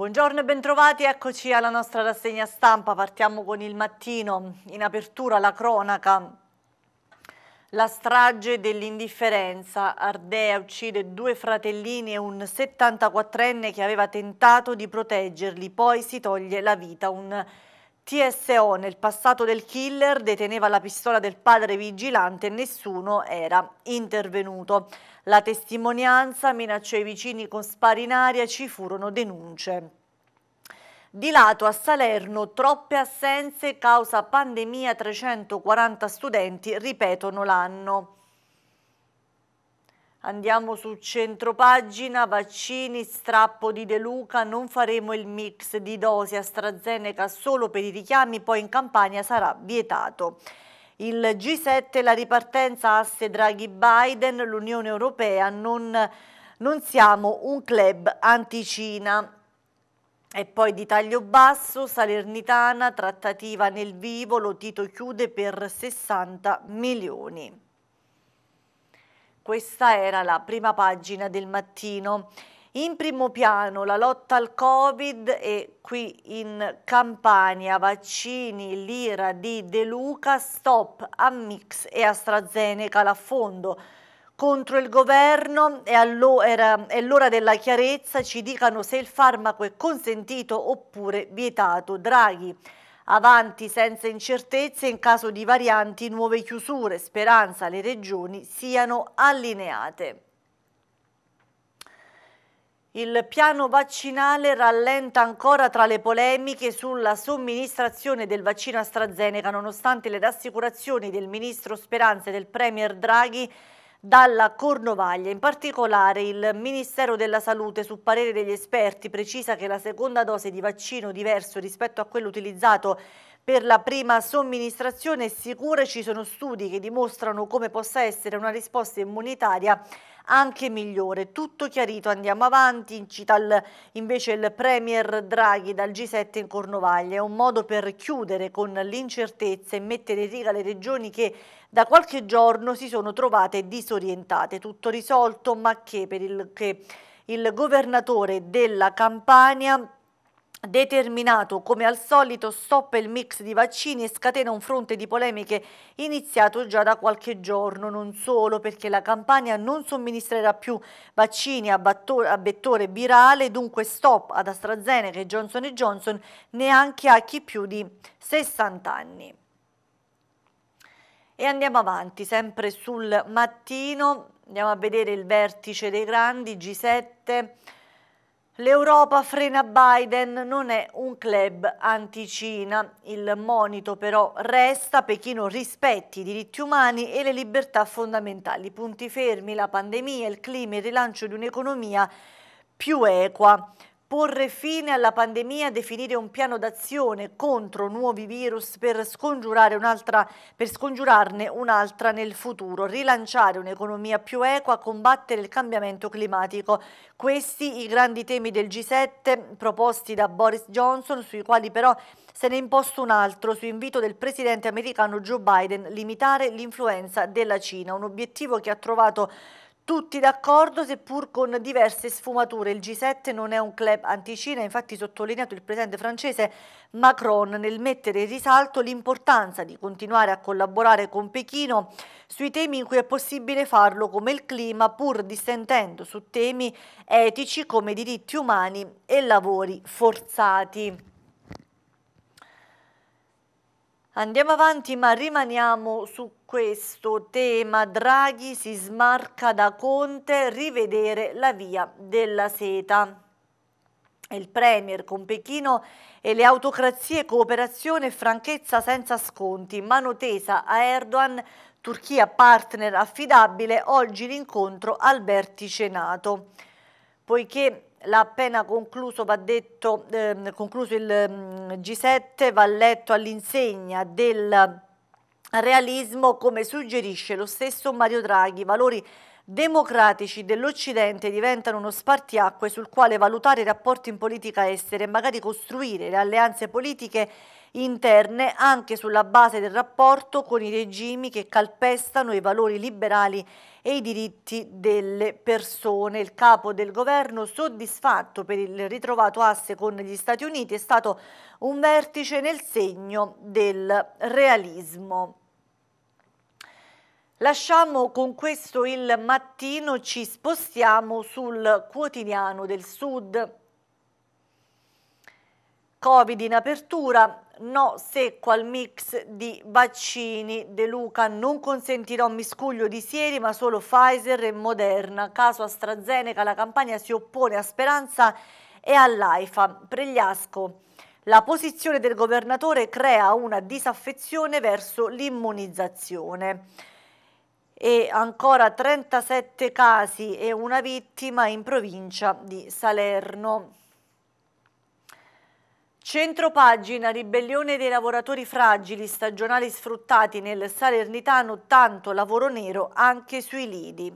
Buongiorno e bentrovati, eccoci alla nostra rassegna stampa, partiamo con il mattino, in apertura la cronaca, la strage dell'indifferenza, Ardea uccide due fratellini e un 74enne che aveva tentato di proteggerli, poi si toglie la vita, un TSO nel passato del killer deteneva la pistola del padre vigilante e nessuno era intervenuto. La testimonianza minacciò i vicini con spari in aria, ci furono denunce. Di lato a Salerno troppe assenze causa pandemia 340 studenti ripetono l'anno. Andiamo su centropagina, vaccini, strappo di De Luca, non faremo il mix di dosi AstraZeneca solo per i richiami, poi in campagna sarà vietato. Il G7, la ripartenza asse Draghi-Biden, l'Unione Europea, non, non siamo un club anti-Cina. E poi di taglio basso, Salernitana, trattativa nel vivo, lo Tito chiude per 60 milioni. Questa era la prima pagina del mattino. In primo piano la lotta al Covid e qui in Campania vaccini, l'ira di De Luca, stop a Mix e AstraZeneca l'affondo contro il governo è l'ora della chiarezza, ci dicano se il farmaco è consentito oppure vietato. Draghi Avanti senza incertezze in caso di varianti nuove chiusure, speranza le regioni siano allineate. Il piano vaccinale rallenta ancora tra le polemiche sulla somministrazione del vaccino AstraZeneca nonostante le rassicurazioni del ministro Speranza e del premier Draghi dalla Cornovaglia. In particolare il Ministero della Salute, su parere degli esperti, precisa che la seconda dose di vaccino diverso rispetto a quello utilizzato per la prima somministrazione è sicura e ci sono studi che dimostrano come possa essere una risposta immunitaria anche migliore. Tutto chiarito, andiamo avanti, incita il, invece il Premier Draghi dal G7 in Cornovaglia, è un modo per chiudere con l'incertezza e mettere in riga le regioni che da qualche giorno si sono trovate disorientate. Tutto risolto, ma che per il, che il governatore della Campania determinato come al solito stoppa il mix di vaccini e scatena un fronte di polemiche iniziato già da qualche giorno, non solo perché la Campania non somministrerà più vaccini a, vettore virale, dunque stop ad AstraZeneca e Johnson Johnson neanche a chi più di 60 anni. E andiamo avanti, sempre sul mattino, andiamo a vedere il vertice dei grandi, G7. L'Europa frena Biden, non è un club anti-Cina. Il monito però resta, Pechino rispetti i diritti umani e le libertà fondamentali. Punti fermi, la pandemia, il clima, e il rilancio di un'economia più equa porre fine alla pandemia, definire un piano d'azione contro nuovi virus per, un per scongiurarne un'altra nel futuro, rilanciare un'economia più equa, combattere il cambiamento climatico. Questi i grandi temi del G7 proposti da Boris Johnson, sui quali però se ne è imposto un altro su invito del presidente americano Joe Biden, limitare l'influenza della Cina, un obiettivo che ha trovato tutti d'accordo, seppur con diverse sfumature. Il G7 non è un club anti-Cina, infatti sottolineato il presidente francese Macron nel mettere in risalto l'importanza di continuare a collaborare con Pechino sui temi in cui è possibile farlo come il clima, pur dissentendo su temi etici come diritti umani e lavori forzati. Andiamo avanti ma rimaniamo su questo tema. Draghi si smarca da Conte, rivedere la via della seta. Il Premier con Pechino e le autocrazie, cooperazione e franchezza senza sconti. Mano tesa a Erdogan, Turchia partner affidabile, oggi l'incontro al vertice NATO. Poiché l'ha appena concluso, va detto, eh, concluso il ehm, G7, va letto all'insegna del realismo come suggerisce lo stesso Mario Draghi, valori democratici dell'Occidente diventano uno spartiacque sul quale valutare i rapporti in politica estera e magari costruire le alleanze politiche interne anche sulla base del rapporto con i regimi che calpestano i valori liberali e i diritti delle persone. Il capo del governo, soddisfatto per il ritrovato asse con gli Stati Uniti, è stato un vertice nel segno del realismo. Lasciamo con questo il mattino, ci spostiamo sul quotidiano del Sud. Covid in apertura, no secco al mix di vaccini. De Luca non consentirà miscuglio di sieri ma solo Pfizer e Moderna. Caso AstraZeneca, la campagna si oppone a Speranza e all'AIFA. Pregliasco. La posizione del governatore crea una disaffezione verso l'immunizzazione e ancora 37 casi e una vittima in provincia di Salerno. Centro pagina, ribellione dei lavoratori fragili, stagionali sfruttati nel Salernitano, tanto lavoro nero anche sui lidi.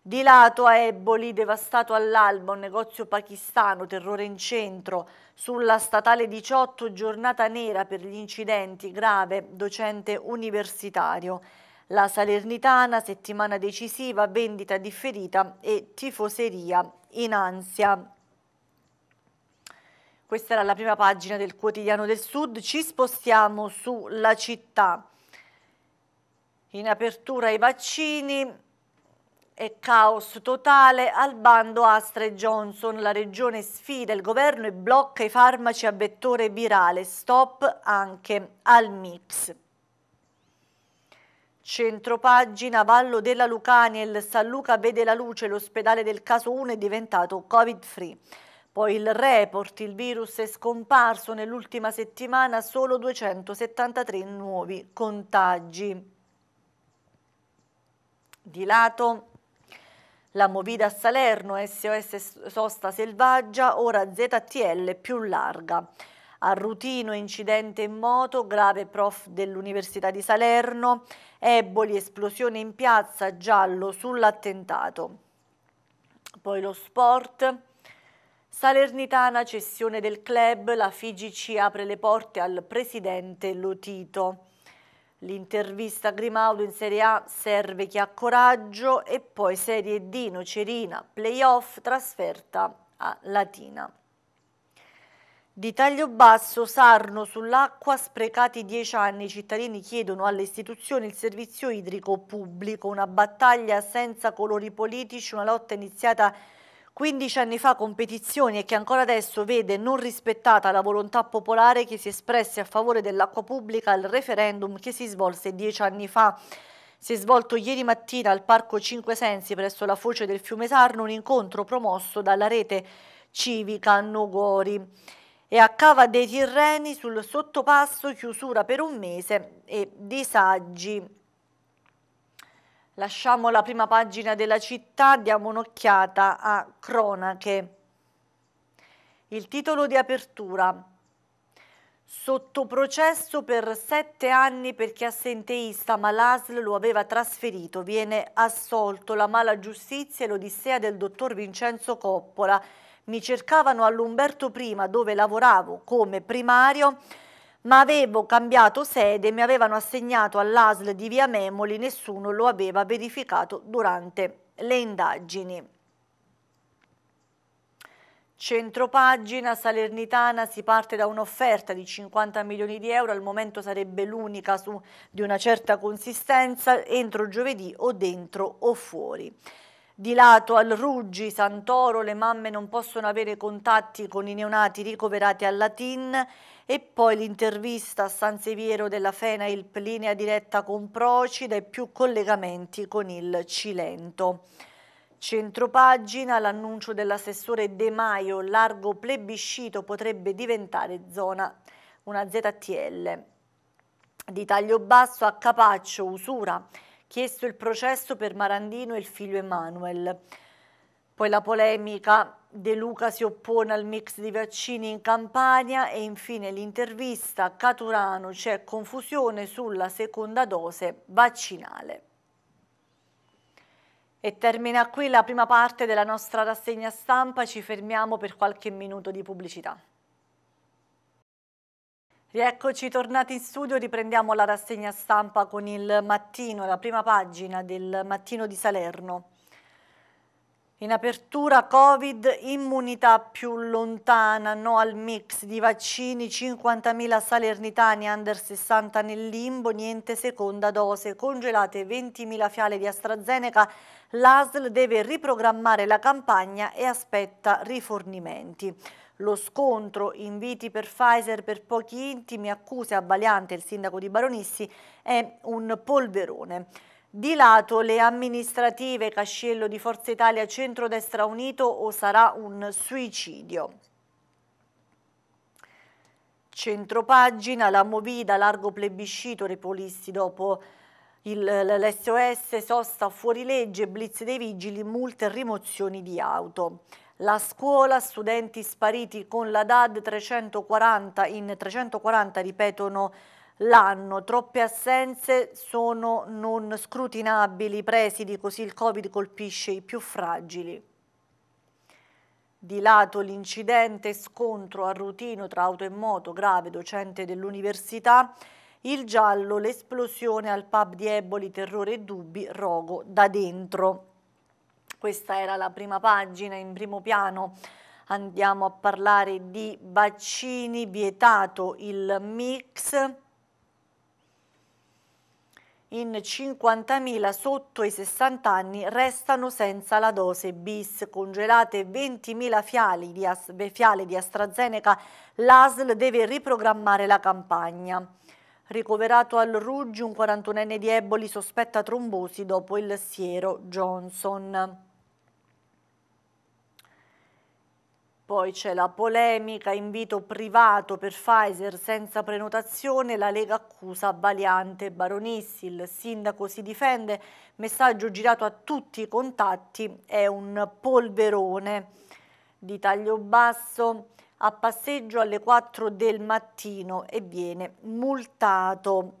Di lato a Eboli, devastato all'alba, un negozio pakistano, terrore in centro. Sulla statale 18, giornata nera per gli incidenti, grave, docente universitario. La Salernitana, settimana decisiva, vendita differita e tifoseria in ansia. Questa era la prima pagina del quotidiano del Sud, ci spostiamo sulla città. In apertura ai vaccini e caos totale al bando Astra e Johnson. La regione sfida il governo e blocca i farmaci a vettore virale. Stop anche al MIPS. Centropagina Vallo della Lucania, il San Luca vede la luce, l'ospedale del caso 1 è diventato covid-free. Poi il report, il virus è scomparso nell'ultima settimana solo 273 nuovi contagi. Di lato la movida a Salerno, SOS sosta selvaggia, ora ZTL più larga a Rutino, incidente in moto, grave prof dell'Università di Salerno, Eboli, esplosione in piazza, giallo sull'attentato. Poi lo sport, Salernitana, cessione del club, la FIGC apre le porte al presidente Lotito. L'intervista Grimaldo in Serie A serve chi ha coraggio e poi Serie D, Nocerina, playoff, trasferta a Latina. Di taglio basso, Sarno sull'acqua, sprecati dieci anni, i cittadini chiedono alle istituzioni il servizio idrico pubblico, una battaglia senza colori politici, una lotta iniziata 15 anni fa con petizioni e che ancora adesso vede non rispettata la volontà popolare che si espresse a favore dell'acqua pubblica al referendum che si svolse dieci anni fa. Si è svolto ieri mattina al Parco Cinque Sensi presso la foce del fiume Sarno un incontro promosso dalla rete civica Nogori e a Cava dei Tirreni sul sottopasso chiusura per un mese e disagi. Lasciamo la prima pagina della città, diamo un'occhiata a cronache. Il titolo di apertura. Sotto processo per sette anni perché assenteista, ma l'ASL lo aveva trasferito. Viene assolto la mala giustizia e l'odissea del dottor Vincenzo Coppola mi cercavano all'Umberto I dove lavoravo come primario ma avevo cambiato sede mi avevano assegnato all'ASL di Via Memoli, nessuno lo aveva verificato durante le indagini. Centropagina Salernitana si parte da un'offerta di 50 milioni di euro, al momento sarebbe l'unica di una certa consistenza, entro giovedì o dentro o fuori. Di lato al Ruggi, Santoro, le mamme non possono avere contatti con i neonati ricoverati alla TIN e poi l'intervista a San Seviero della FENAIL, linea diretta con Procida e più collegamenti con il Cilento. Centropagina, l'annuncio dell'assessore De Maio, largo plebiscito potrebbe diventare zona una ZTL. Di taglio basso a Capaccio, usura chiesto il processo per Marandino e il figlio Emanuel. Poi la polemica De Luca si oppone al mix di vaccini in Campania e infine l'intervista Caturano c'è confusione sulla seconda dose vaccinale. E termina qui la prima parte della nostra rassegna stampa, ci fermiamo per qualche minuto di pubblicità. Rieccoci tornati in studio, riprendiamo la rassegna stampa con il mattino, la prima pagina del mattino di Salerno. In apertura Covid, immunità più lontana, no al mix di vaccini, 50.000 salernitani under 60 nel limbo, niente seconda dose, congelate 20.000 fiale di AstraZeneca, l'ASL deve riprogrammare la campagna e aspetta rifornimenti lo scontro, inviti per Pfizer per pochi intimi, accuse a Valiante, il sindaco di Baronissi, è un polverone. Di lato le amministrative, Cascello di Forza Italia, Centrodestra Unito o sarà un suicidio? Centropagina, la Movida, largo plebiscito, Repolisti dopo l'SOS, sosta fuori legge, blitz dei vigili, multe e rimozioni di auto. La scuola, studenti spariti con la DAD 340 in 340 ripetono l'anno. Troppe assenze sono non scrutinabili, presidi, così il Covid colpisce i più fragili. Di lato l'incidente, scontro a Rutino tra auto e moto, grave docente dell'università. Il giallo, l'esplosione al pub di Eboli, terrore e dubbi, rogo da dentro. Questa era la prima pagina in primo piano. Andiamo a parlare di vaccini, vietato il mix in 50.000 sotto i 60 anni restano senza la dose bis, congelate 20.000 fiali di, As fiale di AstraZeneca, l'ASL deve riprogrammare la campagna. Ricoverato al Ruggi, un 41enne di Eboli sospetta trombosi dopo il siero Johnson. Poi c'è la polemica, invito privato per Pfizer senza prenotazione, la Lega accusa Valiante Baronissi, il sindaco si difende, messaggio girato a tutti i contatti, è un polverone di taglio basso a passeggio alle 4 del mattino e viene multato.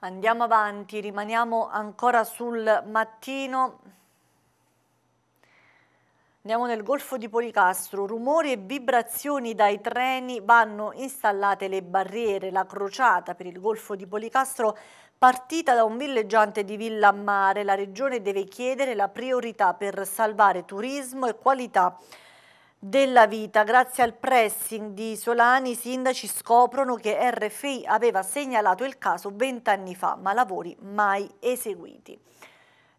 Andiamo avanti, rimaniamo ancora sul mattino. Andiamo nel Golfo di Policastro, rumori e vibrazioni dai treni, vanno installate le barriere, la crociata per il Golfo di Policastro partita da un villeggiante di Villa Mare, la regione deve chiedere la priorità per salvare turismo e qualità della vita. Grazie al pressing di Solani i sindaci scoprono che RFI aveva segnalato il caso vent'anni fa, ma lavori mai eseguiti.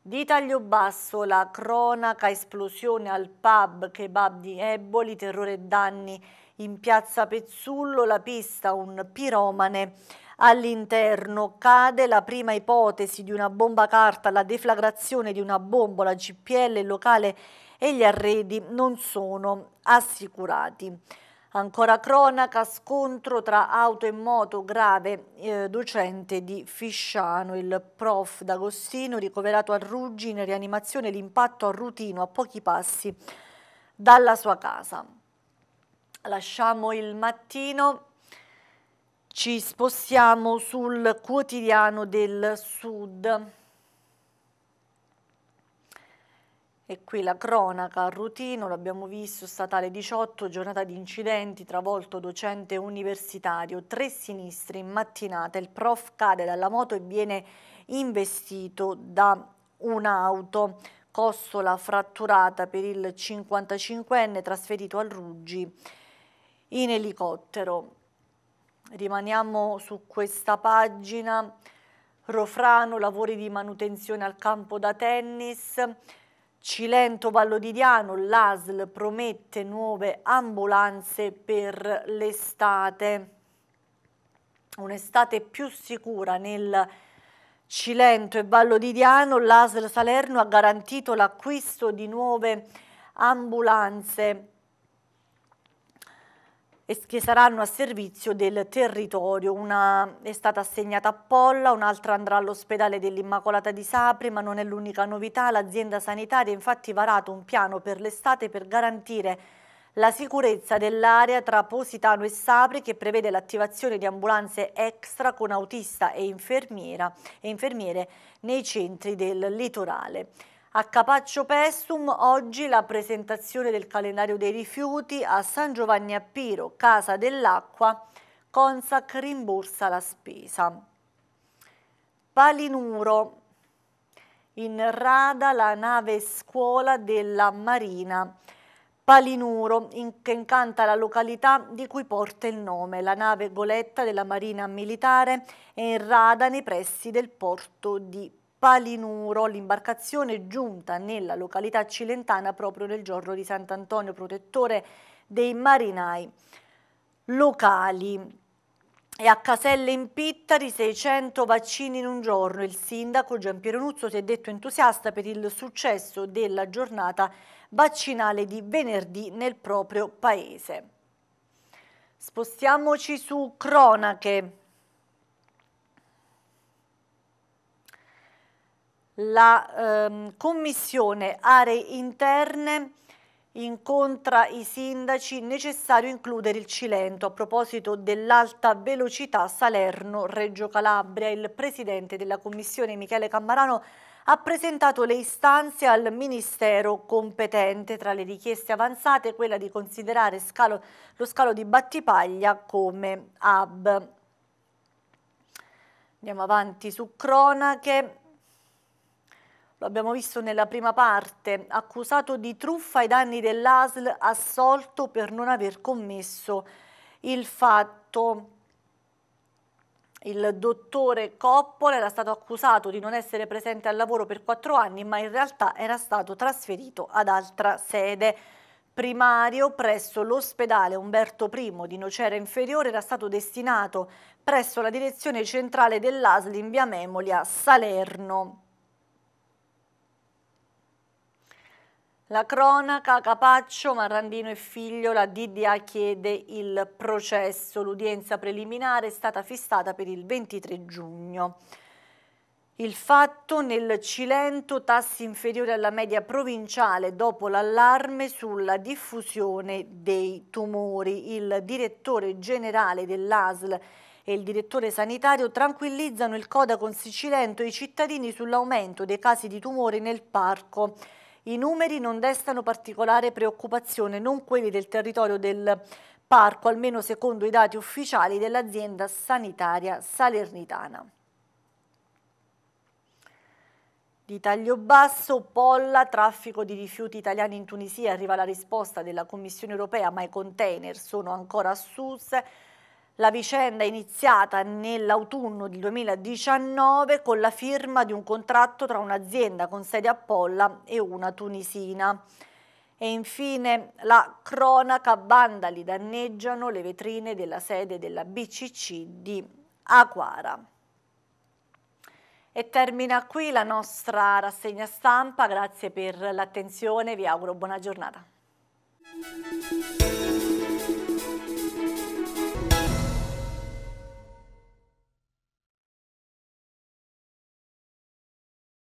Di taglio basso la cronaca esplosione al pub kebab di Eboli, terrore e danni in piazza Pezzullo, la pista un piromane All'interno cade la prima ipotesi di una bomba carta, la deflagrazione di una bombola GPL locale e gli arredi non sono assicurati. Ancora cronaca, scontro tra auto e moto grave, eh, docente di Fisciano, il prof D'Agostino ricoverato a Ruggi in rianimazione, l'impatto a Rutino a pochi passi dalla sua casa. Lasciamo il mattino. Ci spostiamo sul quotidiano del Sud. E qui la cronaca a Rutino, l'abbiamo visto, statale 18, giornata di incidenti, travolto docente universitario, tre sinistri in mattinata, il prof cade dalla moto e viene investito da un'auto, costola fratturata per il 55enne trasferito a Ruggi in elicottero. Rimaniamo su questa pagina. Rofrano, lavori di manutenzione al campo da tennis. Cilento Vallo Vallodidiano, l'ASL promette nuove ambulanze per l'estate. Un'estate più sicura nel Cilento e Vallo Vallodidiano, l'ASL Salerno ha garantito l'acquisto di nuove ambulanze che saranno a servizio del territorio. Una è stata assegnata a Polla, un'altra andrà all'ospedale dell'Immacolata di Sapri, ma non è l'unica novità. L'azienda sanitaria ha infatti varato un piano per l'estate per garantire la sicurezza dell'area tra Positano e Sapri che prevede l'attivazione di ambulanze extra con autista e, e infermiere nei centri del litorale. A Capaccio Pestum oggi la presentazione del calendario dei rifiuti a San Giovanni a Piro, Casa dell'Acqua, Consac rimborsa la spesa. Palinuro. In rada la nave scuola della Marina. Palinuro, in, che incanta la località di cui porta il nome. La nave goletta della Marina Militare è in rada nei pressi del porto di Palinuro. Palinuro, l'imbarcazione giunta nella località cilentana proprio nel giorno di Sant'Antonio, protettore dei marinai locali. E a Caselle in Pittari 600 vaccini in un giorno. Il sindaco Gian Piero Nuzzo si è detto entusiasta per il successo della giornata vaccinale di venerdì nel proprio paese. Spostiamoci su cronache. la ehm, Commissione Aree Interne incontra i sindaci, necessario includere il Cilento. A proposito dell'alta velocità Salerno-Reggio Calabria, il presidente della Commissione Michele Cammarano ha presentato le istanze al Ministero competente. Tra le richieste avanzate quella di considerare scalo, lo scalo di Battipaglia come hub. Andiamo avanti su cronache. Lo abbiamo visto nella prima parte, accusato di truffa ai danni dell'ASL, assolto per non aver commesso il fatto. Il dottore Coppola era stato accusato di non essere presente al lavoro per quattro anni, ma in realtà era stato trasferito ad altra sede. Primario presso l'ospedale Umberto I di Nocera Inferiore era stato destinato presso la direzione centrale dell'ASL in via Memolia, Salerno. La cronaca, Capaccio, Marrandino e figlio, la DDA chiede il processo. L'udienza preliminare è stata fissata per il 23 giugno. Il fatto nel Cilento, tassi inferiori alla media provinciale dopo l'allarme sulla diffusione dei tumori. Il direttore generale dell'ASL e il direttore sanitario tranquillizzano il Codacons Cilento e i cittadini sull'aumento dei casi di tumori nel parco i numeri non destano particolare preoccupazione, non quelli del territorio del parco, almeno secondo i dati ufficiali dell'azienda sanitaria salernitana. Di taglio basso, polla, traffico di rifiuti italiani in Tunisia, arriva la risposta della Commissione europea, ma i container sono ancora assunse. La vicenda è iniziata nell'autunno del 2019 con la firma di un contratto tra un'azienda con sede a Polla e una tunisina. E infine la cronaca vandali danneggiano le vetrine della sede della BCC di Aquara. E termina qui la nostra rassegna stampa, grazie per l'attenzione, vi auguro buona giornata.